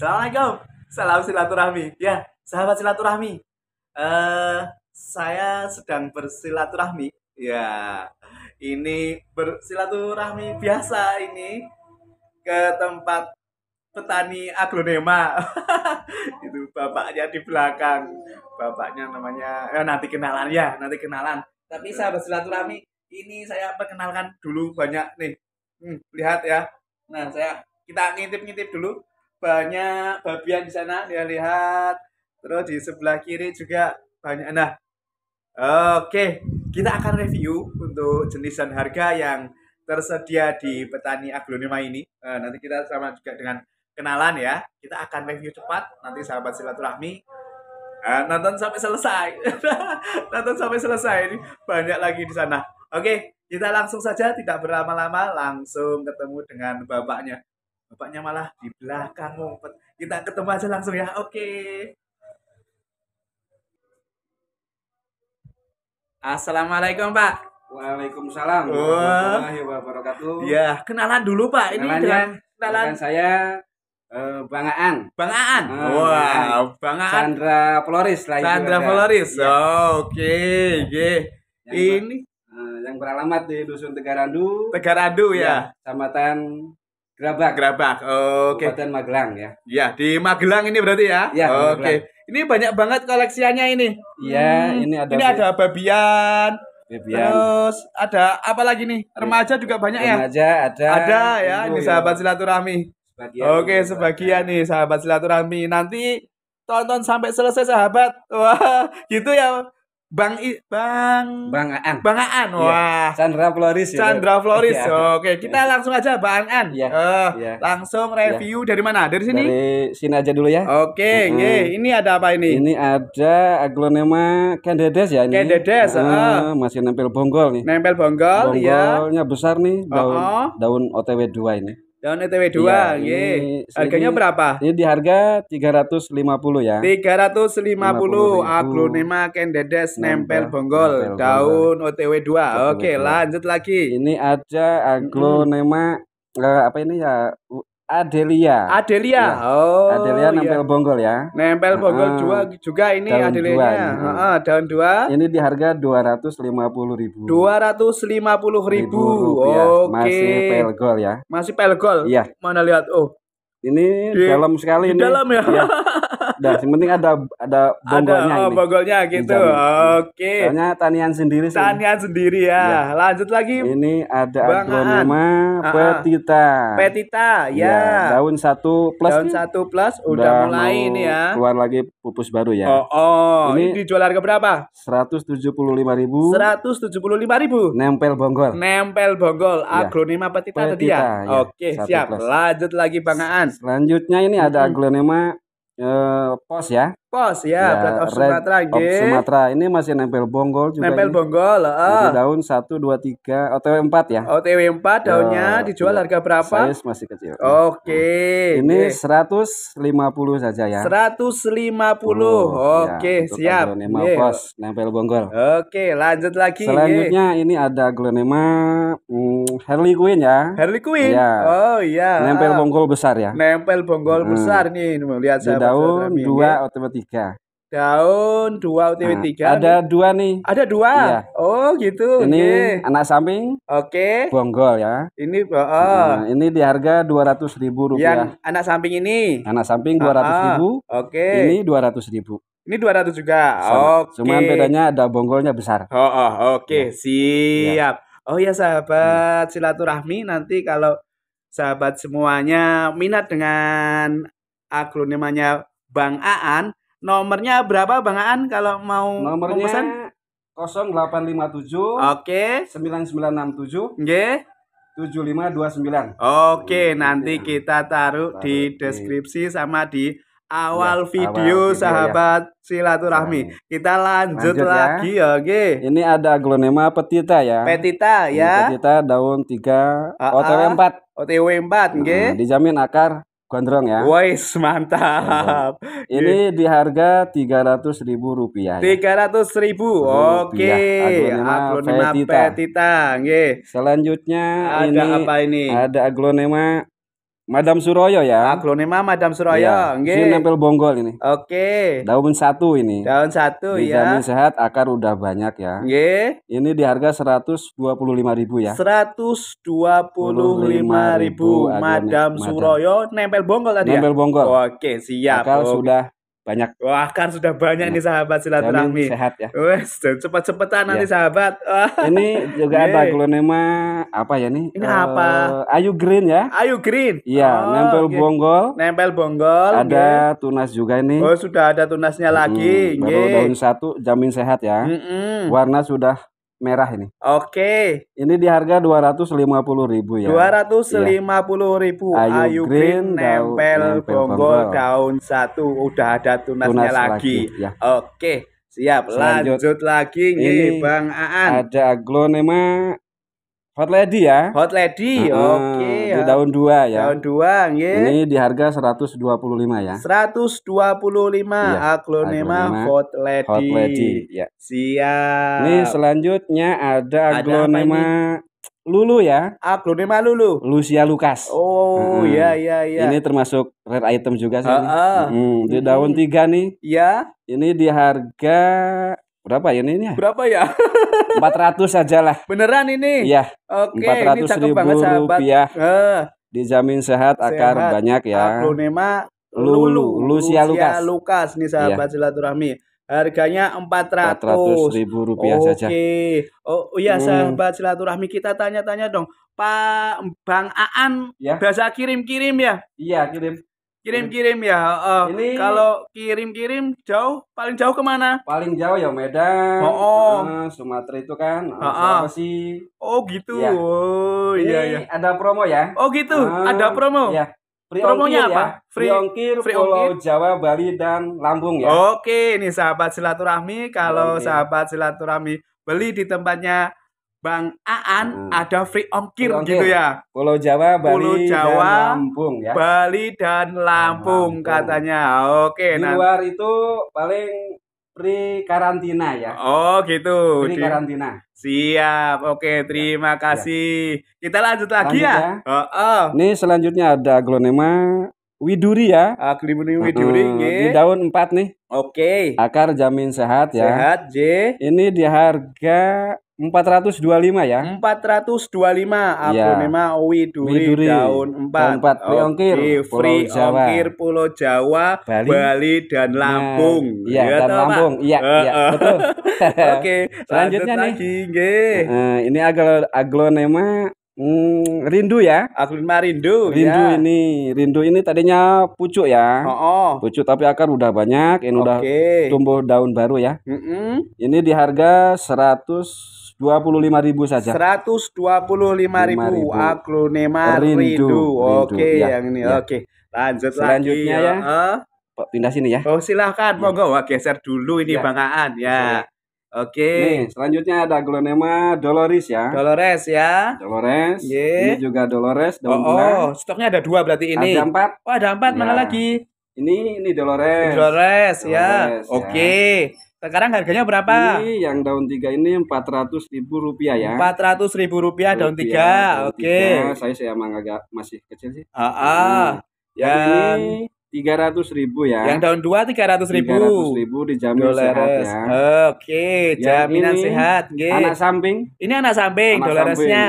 Assalamualaikum. Salam silaturahmi. Ya, sahabat silaturahmi. Eh, saya sedang bersilaturahmi. Ya, ini bersilaturahmi biasa ini ke tempat petani aglonema. Itu bapaknya di belakang. Bapaknya namanya eh, nanti kenalan ya, nanti kenalan. Tapi sahabat silaturahmi, ini saya perkenalkan dulu banyak nih. Hmm, lihat ya. Nah, saya kita ngintip-ngintip dulu banyak babian di sana dia lihat terus di sebelah kiri juga banyak nah oke okay. kita akan review untuk jenis dan harga yang tersedia di petani aglonema ini nah, nanti kita sama juga dengan kenalan ya kita akan review cepat nanti sahabat silaturahmi nah, nonton sampai selesai nonton sampai selesai ini banyak lagi di sana oke okay. kita langsung saja tidak berlama-lama langsung ketemu dengan bapaknya bapaknya malah di belakang ngumpet kita ketemu aja langsung ya oke okay. assalamualaikum pak Waalaikumsalam warahmatullahi wabarakatuh. Ya, kenalan dulu Pak. Ini Kenalannya, dengan kenalan dengan saya eh, Bang Aan. Bang Aan. Ah, Wah, wow, Bang Aan. Sandra Floris lah Sandra Floris. Ya. Oh, oke. Okay. ini ah, yang beralamat di Dusun Tegarandu. Tegarandu ya. Iya, Kecamatan Gerabak. Gerabak. Oke. Okay. Kabupaten Magelang ya. Iya, di Magelang ini berarti ya. Iya. Oke. Okay. Ini banyak banget koleksiannya ini. Iya, hmm. ini ada Ini ada babian. Babian. Terus ada apa lagi nih? Remaja juga banyak Remaja, ya? Remaja ada. Ada ya, ini ya. sahabat silaturahmi. Oke, Oke, sebagian nih sahabat silaturahmi. Nanti tonton sampai selesai sahabat. Wah, gitu ya. Bang I, Bang Bang Aan. Bang Aan. Iya. Wah. Chandra Floris ya. Chandra Floris. Ya. Oke, kita iya. langsung aja Bang Aan. Ya. Uh, ya. langsung review ya. dari mana? Dari sini? Dari sini aja dulu ya. Oke, okay, hmm. ini ada apa ini? Ini ada aglonema candedes ya ini. Candedes, uh, ah. uh. masih nempel bonggol nih. Nempel bonggol, iya. Bonggolnya ya. besar nih daun uh -huh. daun OTW 2 ini. Daun ETW 2, ya, nggih. Harganya ini, berapa? Ini di harga 350 ya. 350, aglonema kendedes nempel, nempel bonggol nempel daun OTW 2. Oke, lanjut lagi. Ini ada aglonema hmm. uh, apa ini ya Adelia. Adelia. Ya. Oh. Adelia iya. nempel iya. bonggol ya. Nempel bonggol uh, juga juga ini daun Adelianya. Dua, uh, daun dua. Ini di harga dua ratus lima puluh ribu. Dua ratus lima puluh ribu. Oke. Okay. Masih pelgol ya. Masih pelgol. Iya. Mana lihat? Oh. Ini di, dalam sekali di ini. Dalam ya. ya. Udah, yang penting ada ada bonggolnya ada, oh, ini. bonggolnya gitu. Oke. Okay. Soalnya tanian sendiri sih. Tanian sendiri ya. Iya. Lanjut lagi. Ini ada aglonema ah, ah. petita. Petita, ya. ya. Daun satu plus. Daun satu plus udah, udah mulai ini ya. Keluar lagi pupus baru ya. Oh, oh Ini, dijual harga berapa? Seratus Seratus tujuh tujuh puluh puluh lima ribu. lima ribu. Nempel bonggol. Nempel bonggol. Iya. Aglonema petita, petita tadi ya. Oke, siap. Plus. Lanjut lagi Bang Aan. Selanjutnya ini ada aglonema eh, pos ya Pos ya, ya plat of Sumatera of Sumatera. Ini masih nempel bonggol juga. Nempel ini. bonggol, Uh. Jadi daun 1 2 3 OTW empat ya. OTW empat ya, daunnya uh, dijual iya. harga berapa? Size masih kecil. Ya. Oke. Okay. Hmm. Ini lima puluh saja ya. Seratus lima puluh, oh, ya, Oke, siap. pos nempel bonggol. Oke, okay, lanjut lagi. Selanjutnya yeah. ini ada Glenema hmm, Harley Quinn ya. Harley Quinn. Ya. Oh iya. Nempel bonggol besar ya. Nempel bonggol hmm. besar nih. Lihat saya. Daun 2 OTW tiga daun dua UTW nah, tiga ada dua nih ada dua iya. oh gitu ini okay. anak samping oke okay. bonggol ya ini oh. nah, ini di harga dua ratus ribu rupiah yang anak samping ini anak samping ah, ah. dua ratus ribu oke okay. ini dua ratus ribu ini dua ratus juga. Oke. Okay. Cuman bedanya ada bonggolnya besar. Oh, oh oke, okay. ya. Iya. siap. Ya. Oh ya sahabat hmm. silaturahmi nanti kalau sahabat semuanya minat dengan akronimanya Bang Aan Nomornya berapa Bang Aan kalau mau Nomornya pesan? 0857 Oke. Okay. 9967. Nggih. 7529. Oke, okay, nanti kita taruh, di deskripsi sama di iya, awal ya, video video, ya. sahabat ya. silaturahmi. Iya. Kita lanjut, lanjut ya. lagi ya. oke. Ini ada glonema petita ya. Petita ya. petita daun 3 OTW 4. OTW 4 nggih. Hmm, dijamin akar Gondrong ya. Wais, mantap. Ini iya. di harga tiga ratus ribu rupiah. Ya. Tiga ratus ribu, oke. Aglonema, aglonema petita, petita. Selanjutnya ada ini, apa ini? Ada aglonema Madam Suroyo ya. Akronimnya ah, Madam Suroyo, iya. nggih. Sini nempel bonggol ini. Oke. Okay. Daun satu ini. Daun satu Vitamin ya. Vitamin sehat, akar udah banyak ya. Nggih. Ini di harga 125.000 ya. 125.000 Madam Suroyo nempel bonggol tadi nempel ya. Nempel bonggol. Oke, siap. Akar okay. sudah banyak. Wah, kan sudah banyak nah, nih sahabat silaturahmi. sehat ya. Wes, cepat-cepatan ya. nanti iya. sahabat. Ini juga hey. Iya. ada glonema apa ya nih? Ini uh, apa? Eh, Ayu Green ya. Ayu Green. Iya, oh, nempel okay. bonggol. Nempel bonggol. Ada okay. tunas juga ini. Oh, sudah ada tunasnya lagi. Hmm, baru daun satu, jamin sehat ya. Mm -mm. Warna sudah merah ini. Oke. Ini di harga 250.000 ya. 250.000 ribu iya. Ayu, Ayu Green, green nempel, nempel bonggol daun satu udah ada tunasnya Tunas lagi. lagi ya. Oke. Siap, lanjut, lanjut lagi nih Bang Aan. Ada aglonema Hot Lady ya. Hot Lady, uh, oke. Okay, di daun ya. dua ya. Daun dua, nggih. Ini di harga seratus dua puluh lima ya. Seratus 125 ya, aglonema, aglonema Hot Lady. Hot Lady, ya. Siap. Ini selanjutnya ada, aglonema Lulu ya. Aglonema Lulu. Lucia Lukas. Oh, iya ya iya iya. Ini termasuk rare item juga sih. Uh, uh. Hmm, di daun tiga nih. Ya. Ini di harga Berapa ya ini? Ya? Berapa ya? 400 aja lah. Beneran ini? Iya. Oke, 400 ini cakep ribu banget sahabat. Rupiah. Uh. Dijamin sehat, sehat akar banyak ya. Aglonema Lulu, Lucia, Lucia Lukas. Lukas nih sahabat iya. silaturahmi. Harganya 400. 400 ribu rupiah Oke. saja. Oh iya hmm. sahabat silaturahmi kita tanya-tanya dong. Pak Bang Aan ya? biasa kirim-kirim ya? Iya, kirim. Kirim-kirim ya. Uh, ini kalau kirim-kirim jauh, paling jauh kemana? Paling jauh ya Medan, oh, oh. Uh, Sumatera itu kan, uh, uh, sih? Oh gitu. Ya. Oh iya iya. Ada promo ya? Oh gitu. Uh, ada promo. Ya. Free Promonya ongkir, apa? Ya. Free, ongkir, free Pulau ongkir. Jawa, Bali, dan Lampung ya. Oke, ini sahabat silaturahmi. Kalau okay. sahabat silaturahmi beli di tempatnya Bang Aan hmm. ada free ongkir, free gitu ya. Pulau Jawa, Bali Pulau Jawa, dan Lampung ya. Bali dan ah, Lampung, Lampung. katanya. Oke. Di nah. luar itu paling free karantina ya. Oh gitu. Free Di... karantina. Siap. Oke, terima ya. ya. kasih. Ya. Kita lanjut lagi lanjut ya. ya. Oh, oh. Ini selanjutnya ada glonema Widuri ya. Akrimuni ah, Widuri hmm, Di daun 4 nih. Oke. Okay. Akar jamin sehat ya. Sehat J. Ini di harga 425 ya. 425 lima ya. Iya. Widuri, Widuri daun 4. Daun 4 Widuri, okay. Ongkir. Free Jawa. Ongkir Pulau Jawa, Bali, Bali dan nah, Lampung. iya, ya, dan Lampung. Iya, uh, iya, uh. betul. Oke, okay. selanjutnya Lanjut nih. Lagi, Uh, ini aglo aglonema Hmm, rindu ya. lima rindu. Rindu ya. ini, rindu ini tadinya pucuk ya. Oh, oh. Pucuk tapi akar udah banyak, ini okay. udah tumbuh daun baru ya. Mm -mm. Ini di harga seratus dua puluh lima ribu saja. Seratus dua puluh lima ribu lima rindu. rindu. Oke, okay, ya, yang ini. Ya. Oke. Lanjut Selanjutnya lagi. ya. Uh. Pindah sini ya. Oh, silahkan. Ya. Monggo geser dulu ini iya. ya. Bang ya. So, Oke. Nih, selanjutnya ada Glonema Dolores ya. Dolores ya. Dolores. Ye. Ini juga Dolores. oh, oh, stoknya ada dua berarti ini. Ada empat. Oh, ada empat. Ya. Mana lagi? Ini ini Dolores. Dolores, Dolores ya. ya. Oke. Sekarang harganya berapa? Ini yang daun tiga ini empat ratus ribu rupiah ya. Empat ratus ribu rupiah, rupiah daun tiga. Oke. Okay. Saya saya emang agak masih kecil sih. Ah, ah. Hmm. Ya. Ini tiga ratus ribu ya. Yang daun dua tiga ratus ribu. Tiga ratus ribu dijamin Doleres. sehat ya. Oke, okay, ya, jaminan ini, sehat. Gih. Anak samping. Ini anak samping. Anak Doleresnya.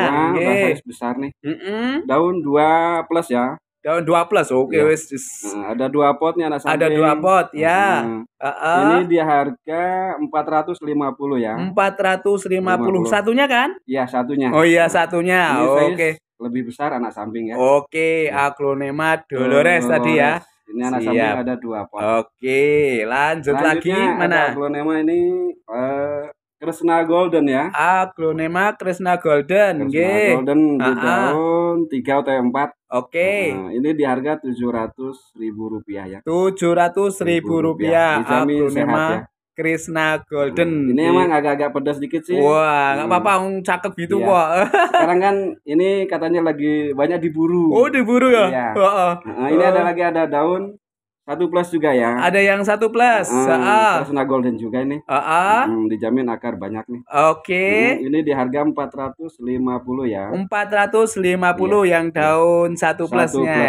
besar nih. Mm -mm. Daun dua plus ya. Daun dua plus, oke okay, ya. wes. Nah, ada dua potnya anak samping. Ada dua pot ya. Nah, uh -uh. Ini dia harga empat ratus lima puluh ya. Empat ratus lima puluh satunya kan? Iya satunya. Oh iya satunya, oke. Okay. Lebih besar anak samping ya. Oke, okay, iya. aklonema dolores, dolores tadi ya. Ini anak Siap. ada dua pot. Oke, lanjut Selanjutnya lagi mana? Ada ini uh, Kresna Golden ya. Aglonema Kresna Golden. Krishna Gih. Golden di ah, ah. daun 3 atau empat. Oke. Nah, ini di harga tujuh ratus ribu rupiah ya. Tujuh ratus ribu rupiah. Dijamin sehat ya. Krishna Golden. Hmm, ini emang agak-agak pedas dikit sih. Wah, nggak hmm. apa-apa, um, cakep gitu iya. kok. Sekarang kan ini katanya lagi banyak diburu. Oh, diburu ya? Iya. Uh -uh. Nah, ini uh. ada lagi ada daun satu plus juga ya. Ada yang satu plus. Uh, uh. Krishna Golden juga ini. Uh -uh. Hmm, dijamin akar banyak nih. Oke. Okay. Hmm, ini di harga empat ratus lima puluh ya. Empat ratus lima puluh iya. yang daun satu, satu plusnya. Oke.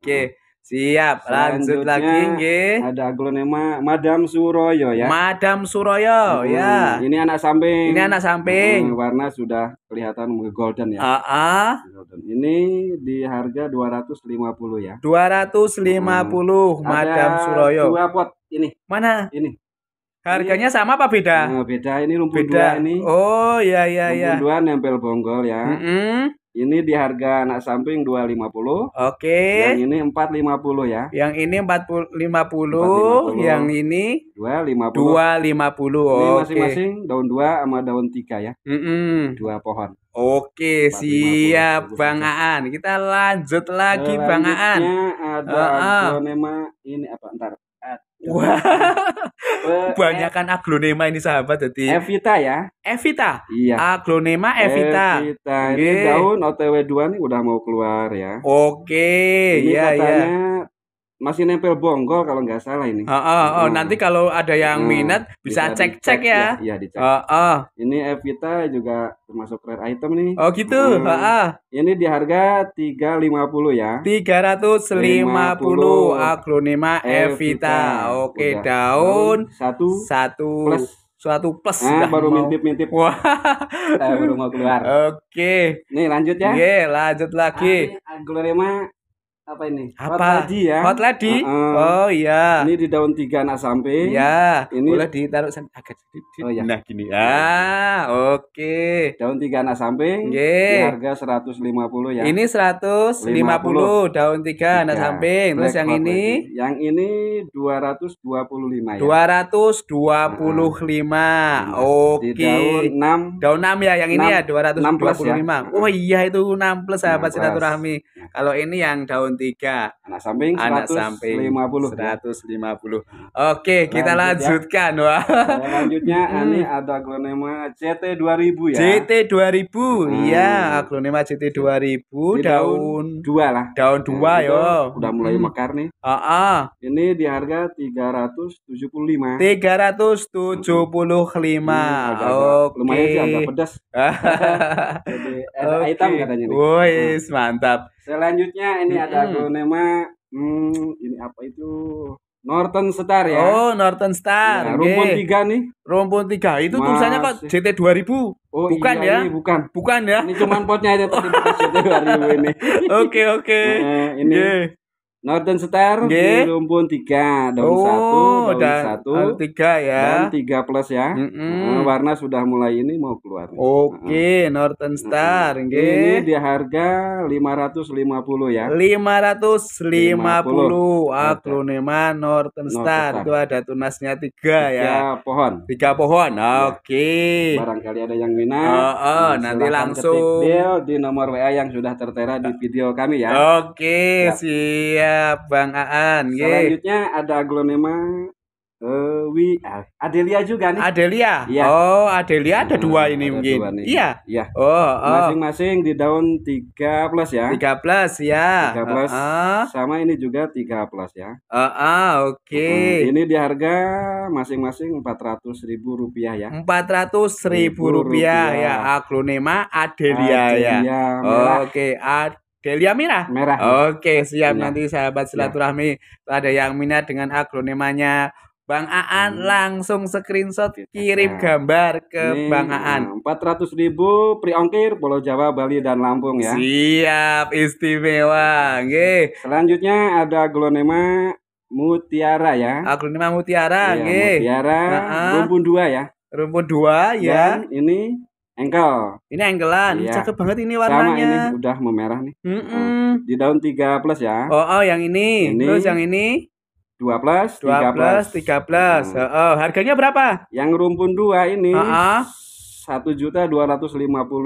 Okay. Hmm. Uh Siap, lanjut lagi nggih. Ada aglonema Madam Suroyo ya. Madam Suroyo hmm, ya. Ini anak samping. Ini anak samping. Hmm, warna sudah kelihatan golden ya. Heeh. Uh -uh. Golden. Ini di harga 250 ya. 250 hmm. Madam ada Suroyo. Dua pot ini. Mana? Ini. Harganya ini, sama apa beda? Nah, beda ini lumpur dua ini. Oh iya iya lumpur iya. Lumpur dua nempel bonggol ya. Mm -hmm. Ini di harga anak samping 250. Oke. Okay. Yang ini 450 ya. Yang ini 40 50, 450. yang ini 250. 250. Ini masing masing okay. daun 2 sama daun 3 ya. Mm -mm. Dua pohon. Oke, okay, siap Bang Aan. Kita lanjut lagi Bang Aan. ada uh, uh. ini apa Entar. Gitu. Wah. Wow. Eh. Kebanyakan aglonema ini sahabat jadi Evita ya. Evita. Iya. Aglonema Evita. Evita. Ini daun OTW 2 nih udah mau keluar ya. Oke, okay. iya iya masih nempel bonggol kalau nggak salah ini. Oh, oh, oh. nanti kalau ada yang hmm, minat bisa cek-cek ya. ya. Iya, ya, dicek. Oh, oh. Ini Evita juga termasuk rare item nih. Oh, gitu. Hmm. Oh, oh. Ini di harga 350 ya. 350 aglonema Evita. Evita. Oke, Udah. daun satu satu plus suatu plus nah, baru mintip-mintip. Wah. Saya eh, baru mau keluar. Oke. Okay. Nih lanjut ya. Oke, iya, lanjut lagi. Aglonema apa ini? Apa? Hot lady ya. Hot lady. Uh -uh. Oh iya. Ini di daun tiga anak samping. Iya. Ini boleh ditaruh agak sedikit. Oh iya. Nah gini. Ah, oke. Okay. Daun tiga anak samping. ini Harga 150 ya. Ini seratus lima puluh daun tiga anak samping. Black Terus yang ini? Lady. Yang ini 225 ya. 225. Uh -huh. Oke. Okay. oke daun enam Daun enam ya yang 6, ini ya, ya dua ratus 225. lima Oh iya itu 6 plus sahabat silaturahmi. Nah. Kalau ini yang daun tiga anak samping anak 150. samping 150 ya? 150 oke kita Lanjut lanjutkan ya. wah selanjutnya hmm. ini ada aglonema CT 2000 ya CT 2000 hmm. iya hmm. aglonema CT 2000 ini daun dua lah daun dua ya, yo udah mulai hmm. mekar nih ah uh -uh. ini di harga 375 375 hmm. oke okay. lumayan sih agak pedas Ada okay. hitam katanya nih. Wis, hmm. mantap. Selanjutnya ini hmm. ada akronema hmm, ini apa itu? Norton Star ya. Oh, Norton Star. Ya, rumpun okay. tiga nih. Rumpun 3. itu Mas... tulisannya kok JT 2000. Oh, bukan iya, ya? Ini bukan. Bukan ya? Ini cuman potnya aja tadi JT 2000 ini. Oke, oke. Okay, okay. Nah, ini yeah. Northern Star Nggih. di Lumpun 3, daun oh, 1, daun 1, 3 eh, ya. Dan 3 plus ya. Mm -mm. Nah, warna sudah mulai ini mau keluar. Oke, okay, nah. Northern Star nggih. Nah, ini di harga 550 ya. 550. 50. Aklonema Northern, Northern Star. Star. Itu ada tunasnya 3, 3 ya. 3 pohon. 3 pohon. Iya. Oke. Okay. Ya. Barangkali ada yang minat. Oh, oh nah, nanti langsung ketik di nomor WA yang sudah tertera di ah. video kami ya. Oke, okay, ya. siap. Siap, Bang Aan. Ye. Selanjutnya ada aglonema Uh, wi ah, Adelia juga nih. Adelia. Ya. Oh, Adelia ada nah, dua ini ada mungkin. Dua Iya. Iya. Oh, oh. Masing-masing oh. di daun 3 plus ya. 3 plus ya. 3 plus. Uh -uh. Sama ini juga 3 plus ya. Uh -uh, oke. Okay. Hmm, ini di harga masing-masing Rp400.000 ya. Rp400.000 ya. Aglonema Adelia, ya. Adelia ya. Oh, oke, okay. Delia Merah. Merah. Oke, siap nanti sahabat silaturahmi ada yang minat dengan akronimanya Bang Aan hmm. langsung screenshot kirim ya. gambar ke Ini, Bang Aan. Empat ratus ribu pri ongkir Pulau Jawa, Bali dan Lampung ya. Siap istimewa. Oke. Selanjutnya ada glonema mutiara ya. Aglonema mutiara. Iya, oke. Mutiara. Nah, rumpun dua ya. Rumpun dua ya. Dan ini Engkel. Ini engkelan. Iya. Cakep banget ini warnanya. Sama ini udah memerah nih. Mm -mm. Di daun 3 plus ya. Oh, oh yang ini. ini. Terus yang ini? 2 plus, 2 3 plus. 3 plus. Hmm. Oh, oh, harganya berapa? Yang rumpun 2 ini. Oh, oh. 1 juta 250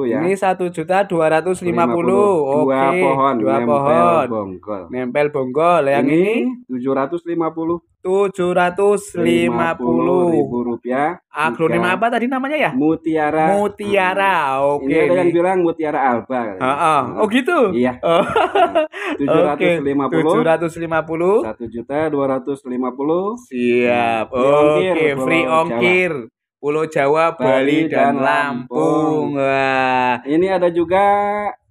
ya. Ini 1 juta 250. 50. Oke. Dua pohon. Dua nempel pohon. Bonggol. Nempel bonggol. Yang ini, ini 750 tujuh ratus lima puluh ribu rupiah. Akronim apa tadi namanya ya? Mutiara. Mutiara, hmm. oke. Okay. Ini ada yang bilang Mutiara Alba. Ah, Uh, hmm. Oh gitu? Iya. Oh. Tujuh ratus lima puluh. Tujuh ratus lima puluh. Satu juta dua ratus lima puluh. Siap. Oke, okay. free ongkir. Pulau Jawa, Bali, Bali dan, dan Lampung. Lampung. Ini ada juga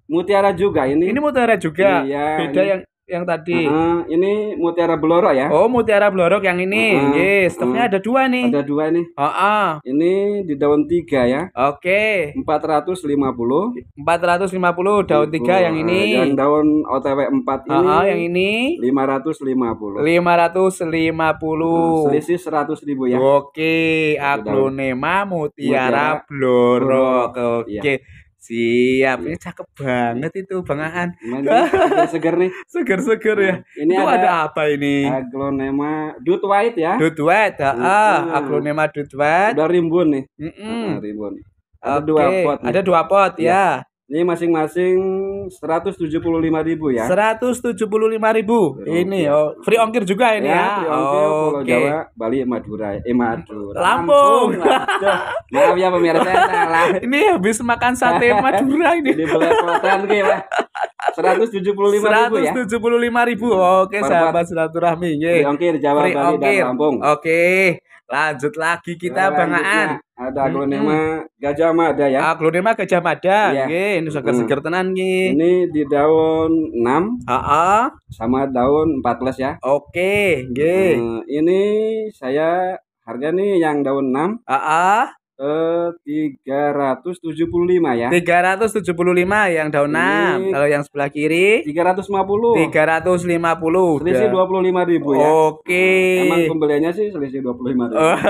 Mutiara juga ini. Ini Mutiara juga. Iya. Beda ini. yang yang tadi. Uh, -huh. ini mutiara blorok ya. Oh, mutiara blorok yang ini. Uh, -huh. yes, stoknya uh, -huh. ada dua nih. Ada dua nih. Uh, -huh. Ini di daun tiga ya. Oke. Okay. 450. 450 daun tiga uh, yang ini. Eh, yang daun OTW 4 ini. Uh, -huh. yang ini. 550. 550. Uh, selisih 100 ribu ya. Oke, okay. aglonema mutiara, mutiara blorok. Oke. Okay. Iya. Yeah. Siap, iya. ini cakep banget itu Bang Aan. Seger nih. Seger-seger ya. Nah, ini ada, apa ini? Aglonema Dut White ya. Dut White, ah, ah. aglonema Dut White. Udah rimbun nih. Mm -mm. rimbun. Ada okay. dua pot. Nih. Ada dua pot ya. ya. Ini masing-masing 175.000 ya. 175.000. Ini oh, free ongkir juga ini ya. ya. Free ongkir oh, Pulau okay. Jawa, Bali, Madura, eh Madura. Lampung. Lampung. Maaf ya pemirsa salah. ini habis makan sate Madura ini. ini belepotan ke ya. 175.000 ya. 175.000. Oke, sahabat silaturahmi. Free ongkir Jawa, free Bali ongkir. dan Lampung. Oke. Lanjut lagi kita nah, Bang Aan. Nah. Ada aglonema hmm. gajah mada ya. Aglonema ah, gajah mada. Iya. Nggih, ini seger-seger tenan nggih. Ini di daun 6. Heeh. Sama daun 14 ya. Oke, okay. Nah, hmm, ini saya harga nih yang daun 6. Heeh ke 375 ya. 375 yang daun 6. Kalau yang sebelah kiri 350. 350. Selisih udah. 25 ribu ya. Oke. Nah, emang pembeliannya sih selisih 25 ribu. Oh.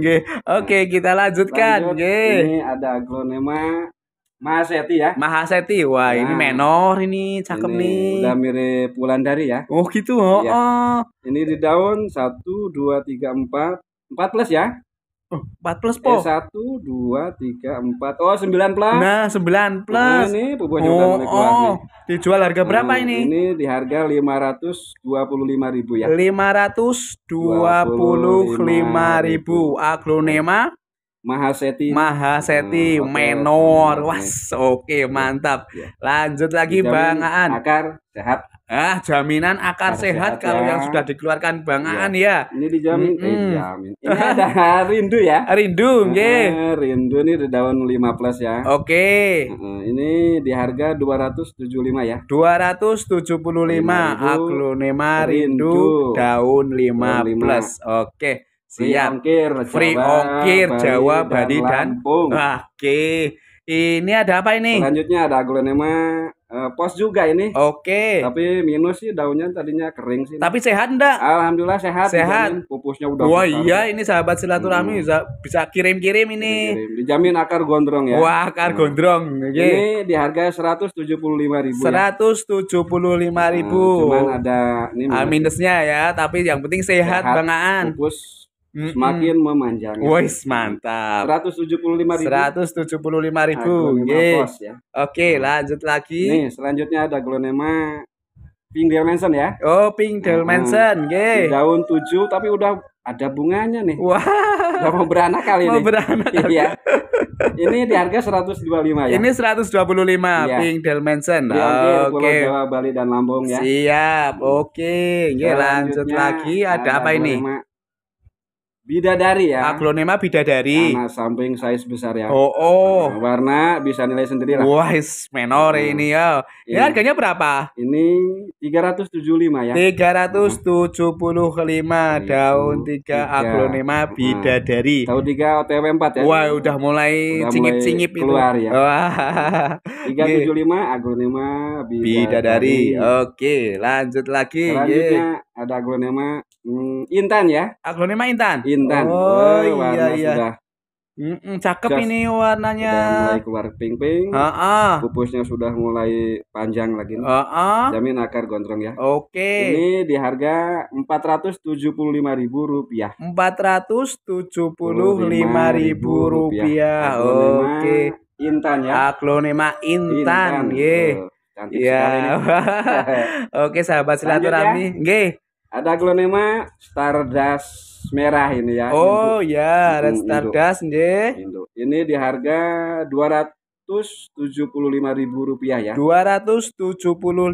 Oke, okay, kita lanjutkan. Lanjut, Gye. Ini ada aglonema Mahaseti ya. Mahaseti. Wah, nah, ini menor ini, cakep ini nih. Udah mirip Wulandari ya. Oh, gitu. Oh. Ya. oh. Ini di daun 1 2 3 4 14 ya empat plus po. Eh, 1 2 3 4. Oh, sembilan plus. Nah, sembilan oh, plus. Nah, ini bubuhnya oh, mulai keluar oh. nih. Dijual harga berapa nah, ini? Ini di harga 525.000 ya. ribu Aglonema Mahaseti. Mahaseti hmm, menor. Was, oke, okay, mantap. Ya, ya. Lanjut lagi Bang Aan. Akar sehat Ah, jaminan akar sehat, sehat kalau ya. yang sudah dikeluarkan Bang ya. Aan ya. Ini dijamin, mm eh, dijamin. Ini ada rindu ya. Rindu, nggih. Eh, rindu ini di daun 5 plus ya. Oke. Okay. Uh, eh, ini di harga 275 ya. 275 aglonema rindu, rindu daun 5, 5. plus. Oke. Okay. Siap. Free ongkir, Free Jawa, ongkir, Jawa, Bali, dan, dan Oke. Okay. Ini ada apa ini? Selanjutnya ada aglonema uh, pos juga ini. Oke. Okay. Tapi minus sih daunnya tadinya kering sih. Tapi sehat enggak? Alhamdulillah sehat. Sehat. Dijamin pupusnya udah Wah, besar. iya ini sahabat silaturahmi hmm. bisa bisa kirim-kirim ini. Kirim. Dijamin akar gondrong ya. Wah, akar hmm. gondrong. Okay. Ini di harga lima ribu. Seratus tujuh puluh lima ribu. Ya. Hmm, cuman ada ini ah, minus. minusnya ya, tapi yang penting sehat, sehat. Bang Pupus semakin mm -hmm. memanjang. Wes mantap. 175 ribu. 175 ribu. Yes. Ya. Oke, okay, lanjut lagi. Nih, selanjutnya ada glonema Pink Delmanson ya. Oh, Pink Delmanson. Nah, Daun 7 tapi udah ada bunganya nih. Wah. Wow. mau beranak kali ini. Mau beranak. Iya. ini di harga 125 ya. Ini 125 ya. Pink Delmanson. Oke. Oke, okay. Jawa Bali dan Lampung ya. Siap. Oke. Okay. lanjut lagi ada apa ini? Bidadari ya. Aglonema bidadari. Nama samping size besar ya. Oh, oh. Nah, warna bisa nilai sendiri lah. Wah, menor hmm. ini ya. Ini ya. harganya berapa? Ini 375 ya. 375 nah. daun 3, 3. aglonema hmm. bidadari. Daun 3 OTW 4 ya. Wah, udah mulai cingip-cingip itu. Keluar ya. Wah. 375 aglonema bidadari. bidadari. Oke, lanjut lagi. Selanjutnya yeah. ada aglonema Hmm, Intan ya? Akronimnya Intan. Intan. Oh, oh iya iya. Sudah Mm-mm, cakep Just ini warnanya. Sudah mulai keluar pink-pink. Uh-uh. Pupusnya sudah mulai panjang lagi. Uh-uh. Jamin akar gondrong ya. Oke. Okay. Ini di harga empat ratus tujuh puluh lima ribu rupiah. Empat ratus tujuh puluh lima ribu rupiah. Oke. Okay. Intan ya. Aklonema Intan. Intan. Yeah. yeah. sekali. Oke, sahabat ya. silaturahmi. Nggih. Ya ada glonema Stardust merah ini ya. Oh induk. ya, Red Stardust Indo. Ini di harga ribu rupiah ya. 275.000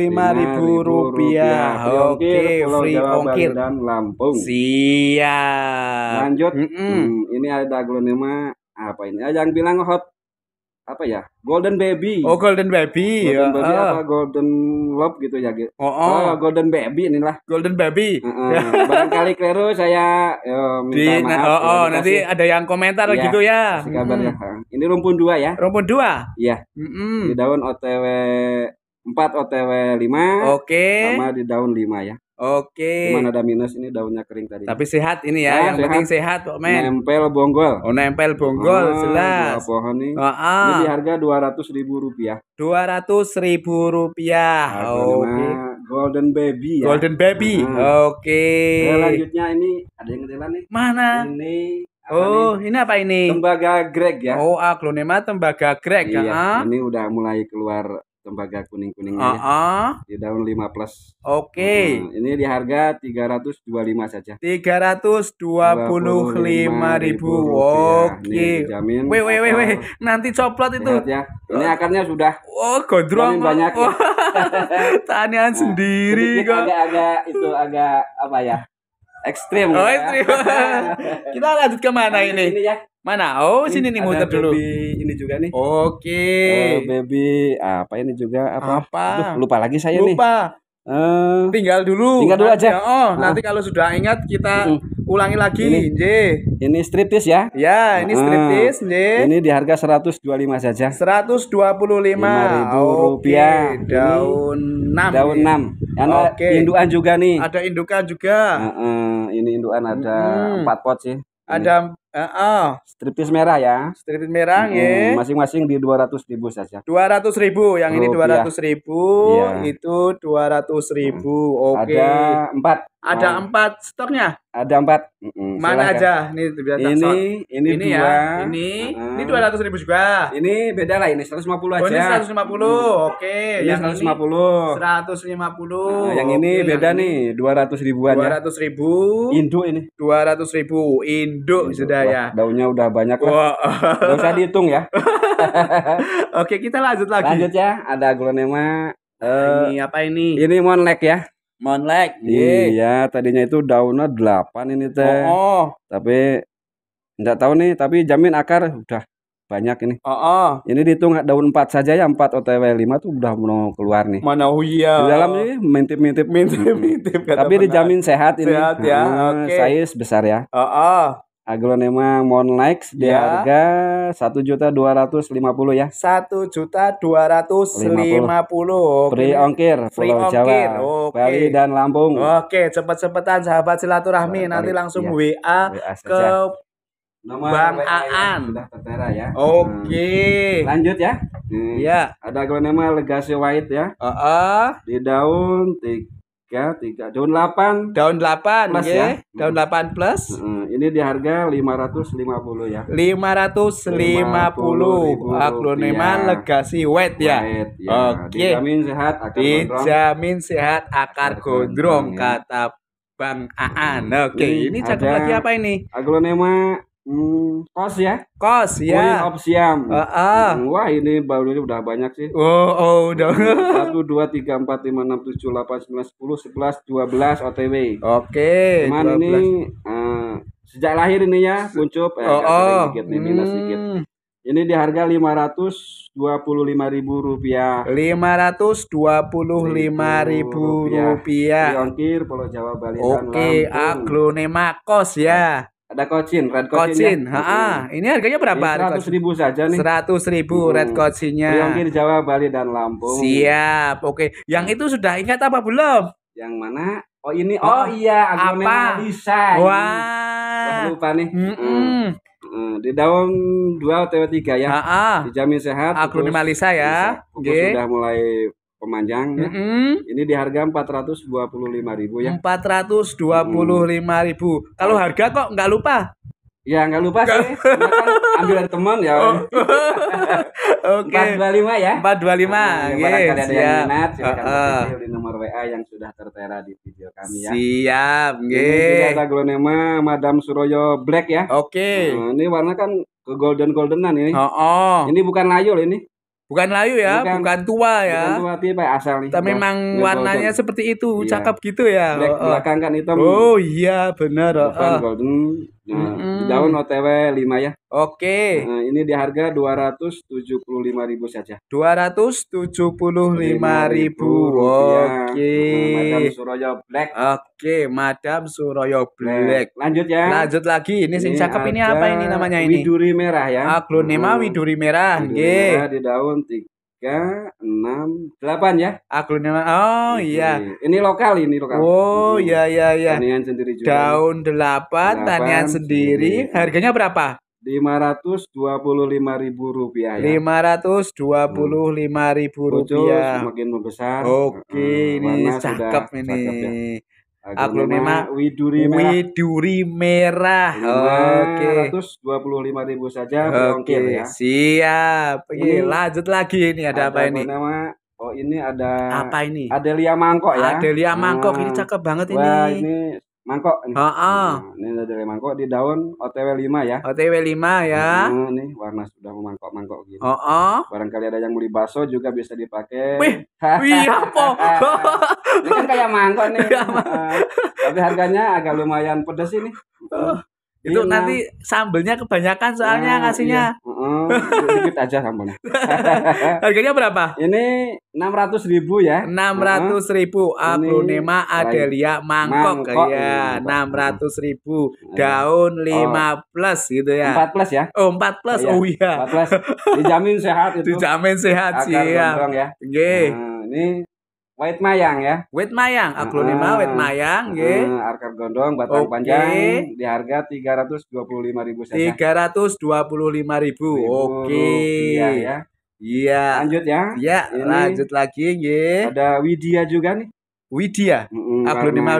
ribu rupiah. Oke, okay, free ongkir dan Lampung. Siap. Lanjut. Mm -mm. Hmm, ini ada glonema apa ini? Ah, yang bilang hot apa ya golden baby oh golden baby golden ya. baby apa ah. golden love gitu ya gitu oh, oh. oh golden baby inilah golden baby uh -uh. barangkali keliru saya uh, minta Di, maaf nah, oh, oh nanti ada yang komentar ya, gitu ya kabar ya. hmm. ini rumpun dua ya rumpun dua ya mm hmm di daun otw 4 OTW lima Oke okay. sama di daun lima ya Oke. Cuman ada minus ini daunnya kering tadi. Tapi sehat ini ya, nah, yang sehat. penting sehat kok, men. Nempel bonggol. Oh, nempel bonggol, oh, jelas. pohon nih. Ah, oh. Ini harga dua ratus ribu rupiah. Dua ratus ribu rupiah. Oke. Golden baby ya. Golden baby. Oke. Okay. Nah, ini ada yang ketinggalan nih. Mana? Ini oh, nih? ini apa ini? Tembaga Greg ya. Oh, aglonema tembaga Greg iya, ya. Ini udah mulai keluar tembaga kuning-kuning uh -huh. di daun lima plus. Oke. Okay. Nah, ini di harga tiga ratus dua lima saja. tiga ratus dua ribu Oke. Jamin. Weh weh weh weh, nanti coplat itu. ya. Ini akarnya sudah. Oh, gondrong. banyak. Ya. Tanian nah, sendiri kok. Agak-agak itu agak apa ya? ekstrim. Oh, ya. ekstrim. kita lanjut ke mana ini? ini ya. Mana? Oh, ini, sini nih muter dulu. Ini juga nih. Oke. Okay. Uh, baby apa ini juga apa? apa? Aduh, lupa lagi saya lupa. nih. Lupa. Uh, tinggal dulu. Tinggal dulu aja. Oh, nah. nanti kalau sudah ingat kita uh ulangi lagi. Ini, nih, J. ini striptis ya? Ya, ini uh, striptis, J. Ini di harga 125 saja. 125 ribu rupiah. Okay. Daun ini, 6. Daun ya. 6. Ada okay. indukan juga nih. Ada indukan juga. Uh, uh, ini indukan ada hmm. 4 pot sih. Ini. Ada Uh -oh. Stripis merah ya. Stripis merah ya. Masing-masing di dua ratus ribu saja. Dua ratus ribu, yang Rupiah. ini dua ratus ribu, iya. itu dua ratus ribu. Hmm. Oke. Okay. Ada empat ada oh. empat stoknya. Ada empat. Mm-mm, Mana silahkan. aja? ini biar ini, ini, ini, dua. ya. Ini, uh-huh. ini dua ratus ribu juga. Ini beda lah ini seratus lima puluh oh, aja. ini seratus lima puluh. Mm. Oke. Ini seratus lima puluh. Seratus lima puluh. Nah, yang ini okay. beda yang nih dua ratus ribuan. Ya. Dua ratus ribu. Induk ini. Dua ratus ribu. Induk Indu. sudah Wah, ya. Daunnya udah banyak lah. Wow. Gak usah dihitung ya. Oke kita lanjut lagi. Lanjut ya. Ada glonema. Uh, nah, ini eh, apa ini? Ini monlek ya. Monlek. Iya, tadinya itu daunnya 8 ini teh. Oh, oh. Tapi enggak tahu nih, tapi jamin akar udah banyak ini. Oh, oh. Ini dihitung daun 4 saja ya, 4 OTW 5 tuh udah mau keluar nih. Mana oh iya. Di dalam ini mintip-mintip mintip-mintip. Tapi dijamin sehat ini. Sehat ya. Nah, Oke. Okay. Saya besar ya. Oh, oh. Aglonema mohon likes di ya. harga satu juta dua ratus lima puluh ya. Satu juta dua ratus lima puluh. Free ongkir, free Pulau ongkir, okay. Bali dan Lampung. Oke, okay, cepet-cepetan sahabat silaturahmi nanti langsung ya. WA, WA ke Nomor Bang Aan. tertera ya. Oke. Okay. Hmm. Lanjut ya. Iya. Hmm. Ya. Ada aglonema legasi white ya. Uh -uh. Di daun tiga tiga tiga daun delapan daun delapan plus ya daun delapan plus hmm, ini di harga lima ratus lima puluh ya lima ratus lima puluh akroniman legasi wet ya, ya. oke okay. dijamin sehat akar dijamin sehat akar gondrong ya. kata Bang Aan. Oke, okay. ini, ini lagi apa ini? Aglonema Hmm, kos ya? Kos ya. Kuliah opsiam. Uh, uh. Hmm, wah ini baru ini udah banyak sih. Oh, oh udah. Satu dua tiga empat lima enam tujuh delapan sembilan sepuluh sebelas dua belas OTW. Oke. Okay, Cuman 12. ini uh, sejak lahir ini ya muncul. Eh, oh, oh. Sedikit, nih, hmm. sedikit. Ini di harga lima ratus dua puluh lima ribu rupiah. Lima ratus dua puluh lima ribu rupiah. Di ongkir Pulau Jawa Bali. Oke, okay, hmm. aglonema kos ya ada kocin, red kocin. Ya. Heeh. Ini harganya berapa? Ya, seratus ribu saja nih. Seratus ribu hmm. red kocinnya. Yang di Jawa, Bali dan Lampung. Siap. Oke. Yang itu sudah ingat apa belum? Yang mana? Oh ini. Oh, oh iya. Apa? Bisa. Wah. wow. Lupa nih. Mm -mm. Mm. Di daun dua atau tiga ya. Ha -ha. Dijamin sehat. Akronim ya. Oke. Sudah mulai pemanjang mm -hmm. ya. Ini di harga 425.000 ya. 425.000. Hmm. Kalau harga kok nggak lupa? Ya nggak lupa sih. Kan ambil dari teman ya. Oh. Oke. Okay. 425 ya. 425. Nah, okay. Barang ada Siap. yang minat silakan uh, uh. di nomor WA yang sudah tertera di video kami ya. Siap, nggih. Ini juga ada glonema Madam Suroyo Black ya. Oke. Okay. Nah, ini warna kan ke golden goldenan ini. Oh, oh. Ini bukan layol ini. Bukan layu ya, bukan, bukan tua ya. Bukan tua tapi ya, asal nih. Tapi memang ya, warnanya seperti itu, iya. cakep gitu ya. Oh, oh, belakang kan itu. Oh iya, benar. Bukan oh, oh. golden, Nah, mm-hmm. daun OTW 5 ya. Oke. Okay. Nah, ini di harga 275.000 saja. 275.000. Iya. Oke. Nah, Suroyo Black. Oke, okay, Madam Suroyo Black. Nah, Black. Lanjut ya. Lanjut lagi. Ini, ini sing cakep ini apa ini namanya ini? Widuri merah ya. Aglonema hmm. widuri merah. Nggih. Di daun tiga enam delapan ya aglonema oh ini. iya ini lokal ini lokal oh iya iya iya tanian sendiri juga daun delapan, tanian sendiri. sendiri harganya berapa lima ratus dua puluh lima ribu rupiah ya. lima ratus dua puluh lima ribu hmm. rupiah semakin membesar oke uh, ini cakep ini cakep, ya aglonema widuri merah. Widuri merah. Oke. lima ribu saja okay. Ya. Siap. Oke, lanjut lagi ini ada, ada apa ini? Nama Oh ini ada apa ini? Adelia mangkok ya. Adelia mangkok hmm. ini cakep banget ini. Wah ini mangkok ini Oh, oh. Nah, ini dari mangkok di daun OTW 5 ya. OTW 5 ya. Nah, ini warna sudah memangkok-mangkok gitu. Oh, oh. Barangkali ada yang beli bakso juga bisa dipakai. Wih, wih apa? ini kan kayak mangkok nih. Iya, tapi harganya agak lumayan pedas ini. Oh, itu nanti sambelnya kebanyakan soalnya nah, ngasihnya. Iya sedikit aja sampulnya. Harganya berapa? Ini enam ratus ribu ya. Enam ratus ribu. nema Adelia Mangkok, Mangkok ya. Enam ratus ribu. Daun oh. lima oh. plus gitu ya. Empat plus ya? Oh empat plus. Iya, oh iya. Empat oh, iya. plus. Dijamin sehat itu. Dijamin sehat sih ya. Oke. Ya. Nah, ini Wait Mayang ya. Wait Mayang, aglonema uh, Wait Mayang nggih. Uh, Arkar Gondong batang okay. panjang di harga tiga ratus dua puluh lima 325.000 saja. 325.000. Oke. Okay. Iya ya. Iya. Lanjut ya. Iya, lanjut lagi nggih. Ada Widya juga nih. Widya. Mm,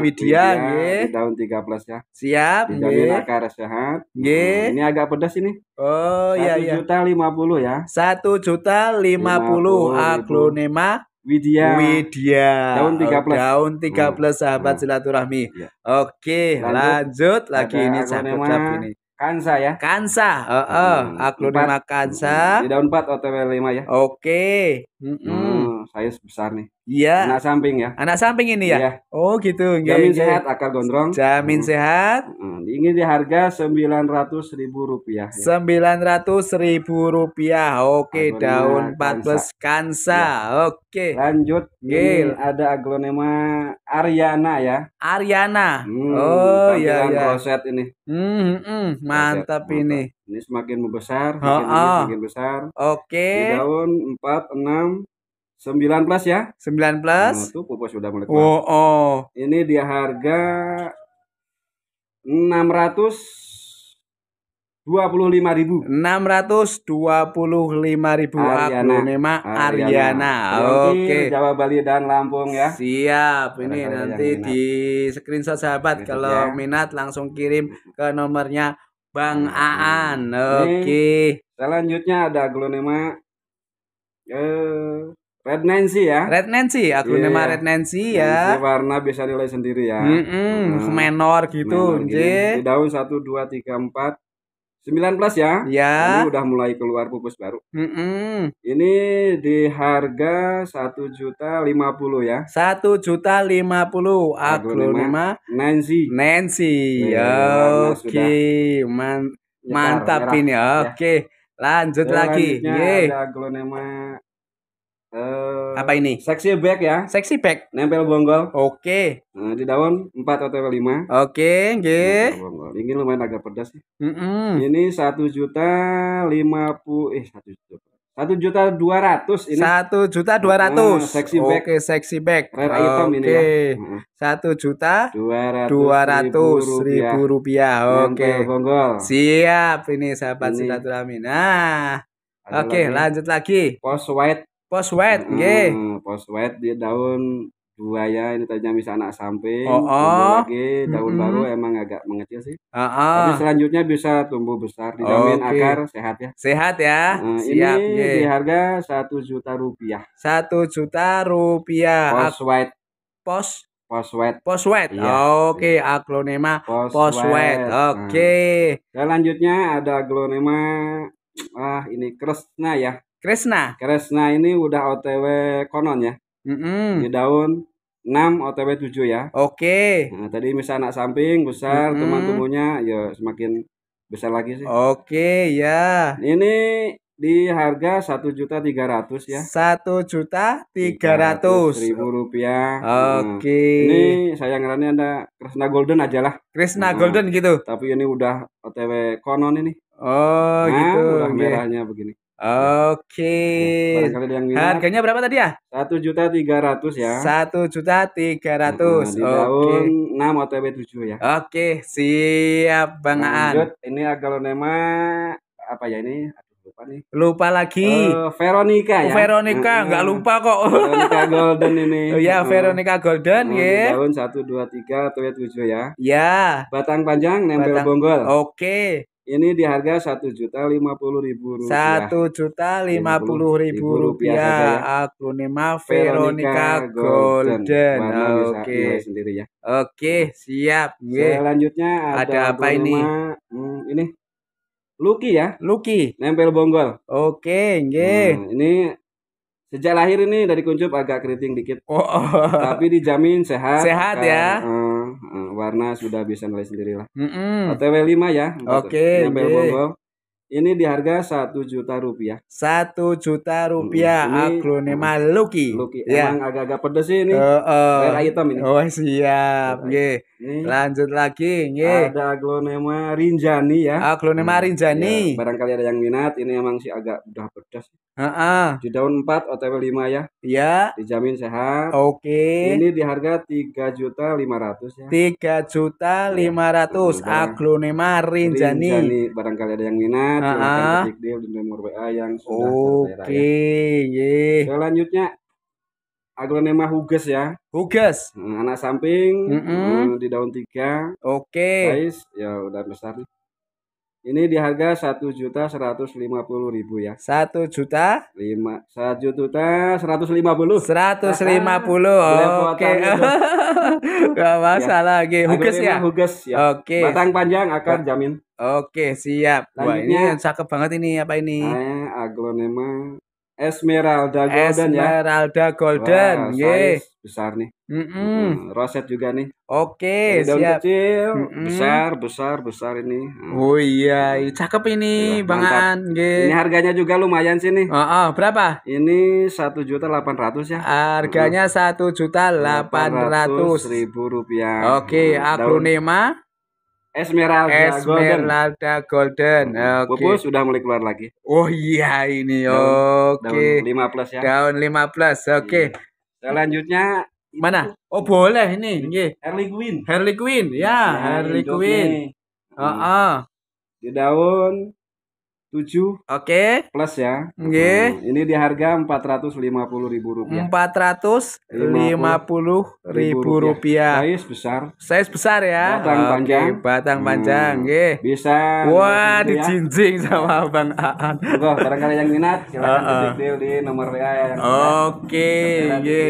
Widya nggih. Di tiga 13 ya. Siap nggih. akar sehat. Nggih. Ini agak pedas ini. Oh iya iya. Satu juta puluh ya. Satu juta lima 50 akronema Widya. Widya. Daun 13. Daun 13 hmm. sahabat hmm. silaturahmi. Ya. Oke, lanjut, lanjut lagi Ada ini cakup ini. Kansa ya. Kansa. Heeh, uh, uh. hmm. aglonema Kansa. Hmm. Di daun 4 OTW 5 ya. Oke. Okay. Hmm. hmm saya sebesar nih. Iya. Anak samping ya. Anak samping ini ya. Iya. Oh gitu. Jamin gaya, sehat akar gondrong. Jamin hmm. sehat. Hmm. Ini di harga sembilan ratus ribu rupiah. Ya. Sembilan ratus ribu rupiah. Oke. Aglonema daun empat plus kansa. Ya. Oke. Lanjut. Gil. ada aglonema Ariana ya. Ariana. Hmm, oh iya iya. Roset ini. Hmm, hmm, hmm. mantap, mantap ini. Ini semakin membesar, oh, makin oh. semakin besar. Oke. Okay. daun empat enam 9 plus ya? 9 plus. Nah, tuh pupus sudah mulai keluar. Oh, oh. Ini dia harga 600 25 ribu. 625 ribu Ariana. Aku Nema Ariana. Ariana. Oke. Okay. Jawa Bali dan Lampung ya. Siap. Ini Ariana nanti di screenshot sahabat Betul, gitu kalau ya. minat langsung kirim ke nomornya Bang hmm. Aan. Oke. Okay. Selanjutnya ada Glonema eh Red Nancy ya. Red Nancy, aku yeah. nama Red Nancy ya. Nancy warna bisa nilai sendiri ya. Mm -mm, menor gitu, J. daun satu dua tiga empat sembilan plus ya. Ya. Ini udah mulai keluar pupus baru. Mm -mm. Ini di harga satu juta lima puluh ya. Satu juta lima puluh aglonema Nancy. Nancy. Iya, ya, oke, mantap ini. Ya, oke. Okay. Ya. Lanjut ya, lagi. Ye. Ada aglonema Uh, apa ini? Seksi back ya. Seksi back. Nempel bonggol. Oke. Okay. Nah, di daun 4 atau 5. Oke, nggih. Ini lumayan agak pedas sih. Mm -mm. Ini 1 juta 50 eh 1 juta. 1 juta 200 ini. 1 juta 200. Nah, Seksi bag. Oke, seksi bag. Rare okay. item ini ya. 1 juta 200 ribu rupiah. Oke. Okay. Siap ini sahabat silaturahmi. Nah, oke okay, lanjut lagi. Post white Pos wet, hmm, ge. Pos wet dia daun buaya ini tadinya bisa anak samping oh, oh. lagi daun mm baru emang agak mengecil sih Uh -uh. tapi selanjutnya bisa tumbuh besar dijamin okay. akar sehat ya sehat ya nah, Siap, ini ye. di harga satu juta rupiah satu juta rupiah pos wet. pos Poswet. Poswet. Iya. Oke, iya. okay. pos, aglonema poswet. Nah. Oke. Okay. dan lanjutnya ada aglonema ah ini kresna ya. Kresna. Kresna ini udah OTW konon ya. Mm -hmm. Di daun 6 OTW 7 ya. Oke. Okay. Nah, tadi misalnya anak samping besar, mm -hmm. teman tumbuhnya ya semakin besar lagi sih. Oke, okay, ya. Yeah. Ini di harga satu juta tiga ratus ya satu juta tiga ratus ribu rupiah oke okay. nah, ini saya ngerani anda Krishna Golden aja lah Krishna nah, Golden gitu tapi ini udah OTW konon ini oh nah, gitu udah okay. merahnya begini Iya. Oke. Okay. Iya, Harganya berapa tadi ya? Satu juta tiga ratus ya. Satu juta tiga ratus. Oke. Tahun enam atau tujuh ya. Oke, siap Bang Aan. Lanjut, ini apa ya ini? lupa nih. Lupa lagi. Uh, Veronica ya. Veronica uh, nggak lupa kok. Veronica Golden ini. Oh ya, Veronica Golden uh, ya. Tahun satu dua tiga tujuh tujuh ya. Ya. Batang panjang nempel bonggol. Oke. Okay. Ini di harga satu juta lima puluh ribu rupiah. Satu juta lima puluh ribu rupiah. Ya. Aku nih Veronica Golden. Nah, oke. Ya? Oke, okay, hmm. siap. Selanjutnya ada, ada apa ini? Hmm, ini Lucky ya. Lucky. Nempel bonggol. Oke, okay, Hmm, ini sejak lahir ini dari kuncup agak keriting dikit. Oh. Tapi dijamin sehat. Sehat ya. Hmm, warna sudah bisa nilai sendirilah. Mm -mm. OTW 5 ya. Oke. Okay, okay. Ini di harga satu juta rupiah. Satu juta rupiah. Hmm, Aglonema hmm. Lucky. Lucky. Ya. Emang agak-agak pedes sih ini. Uh, uh. Merah item ini. Oh siap. Ye. Lanjut lagi. Ye. Ada aglonema rinjani ya. Aglonema hmm. rinjani. Ya, barangkali ada yang minat. Ini emang sih agak udah pedas. Uh -uh. Di daun 4 OTW 5 ya. Iya. Dijamin sehat. Oke. Okay. Ini di harga tiga juta lima ratus ya. Tiga juta iya. lima ratus. Aglonema rinjani. Rinjani. Barangkali ada yang minat banget uh -huh. Big Deal di nomor WA yang sudah Oke, okay, ya. Selanjutnya agronema huges ya. Huges. Hmm, anak samping mm -hmm. di daun tiga. Oke. Okay. Guys, ya udah besar nih. Ini di harga satu juta seratus lima puluh ribu ya. Satu juta lima satu juta seratus lima puluh. Seratus lima puluh. Oke. Gak masalah. Ya. Huges ya. Huges ya. Oke. Okay. Batang panjang akan jamin. Oke siap. Lanjutnya, Wah ini cakep banget ini apa ini? aglonema Esmeralda Golden ya. Esmeralda Golden, ye. Besar nih. Mm -mm. Roset juga nih. Oke, okay, daun siap. kecil, mm -mm. besar, besar, besar ini. Mm. Oh iya, iya, cakep ini ya, Bang An. Ini harganya juga lumayan sih nih. Oh, oh, berapa? Ini satu juta delapan ratus ya. Harganya satu juta delapan ratus ribu rupiah. Oke, okay, hmm. aglonema. Esmeralda, Esmeralda Golden. Golden. Okay. Bobo sudah mulai keluar lagi. Oh iya ini. Oke. Okay. Daun 15 ya. Daun 15. Oke. Okay. Iya. Selanjutnya nah, mana? Oh boleh ini. Nggih. Harley Quinn. Harley Quinn. Ya, ya Harley Quinn. Heeh. Uh -uh. Di daun 7 Oke. Okay. Plus ya. Oke. Okay. Hmm, ini di harga empat ratus lima puluh ribu Rupiah. empat ratus lima puluh ribu rupiah Size besar. Size besar ya. Batang okay. panjang. Batang hmm. panjang, Oke Okay. Bisa. Wah, ya. dijinjing sama Bang Aan. barang barangkali yang minat silakan uh -uh. deal di nomor WA yang Oke, Oke.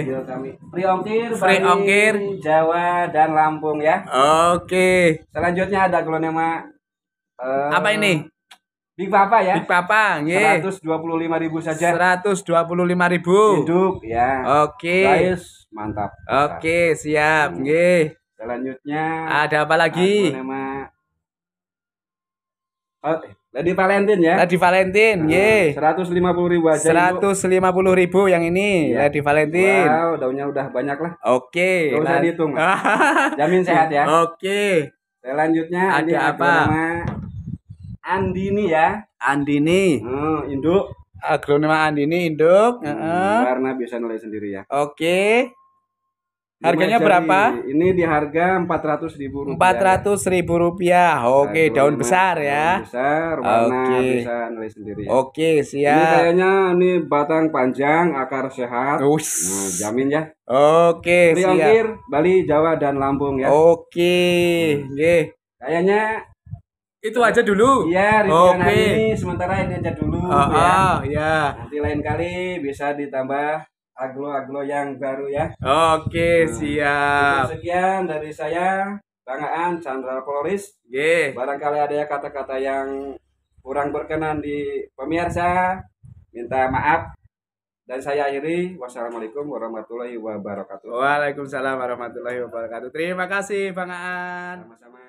Free ongkir, Free ongkir Jawa dan Lampung ya. Oke. Okay. Selanjutnya ada nama. uh, eh, apa ini? Big Papa ya. Big Papa, nggih. lima ribu saja. lima ribu. Hidup ya. Oke. Guys, mantap. Oke, siap, hmm. nggih. Selanjutnya ada apa lagi? Nama Oh, tadi Valentine ya. Tadi Valentine, nah, Seratus lima puluh ribu aja. puluh ribu yang ini, ya. Lady Valentine. Wow, daunnya udah banyak lah. Oke. Okay, usah dihitung. Jamin sehat ya. Oke. Okay. Selanjutnya ada apa? Nama Andini ya. Andini. Hmm, induk. Agronema Andini induk. Hmm, uh huh Karena bisa nulis sendiri ya. Oke. Okay. Harganya berapa? Ini di harga empat ratus ribu rupiah. Empat ratus ribu rupiah. Oke, okay, daun besar ya. Daun besar, warna okay. bisa nulis sendiri. Ya. Oke, okay, siap. Ini kayaknya ini batang panjang, akar sehat. Nah, jamin ya. Oke, okay, siap. Bali, Jawa dan Lampung ya. Oke, okay. hmm. Kayaknya itu aja dulu. Iya, Ridwan okay. ini sementara ini aja dulu uh, ya. Uh, Nanti lain kali bisa ditambah aglo-aglo yang baru ya. Oke, okay, nah, siap. Sekian dari saya Bang Aan Chandra Poloris. Yeah. Barangkali ada kata-kata yang kurang berkenan di pemirsa, minta maaf. Dan saya akhiri, wassalamualaikum warahmatullahi wabarakatuh. Waalaikumsalam warahmatullahi wabarakatuh. Terima kasih Bang Aan. Sama-sama.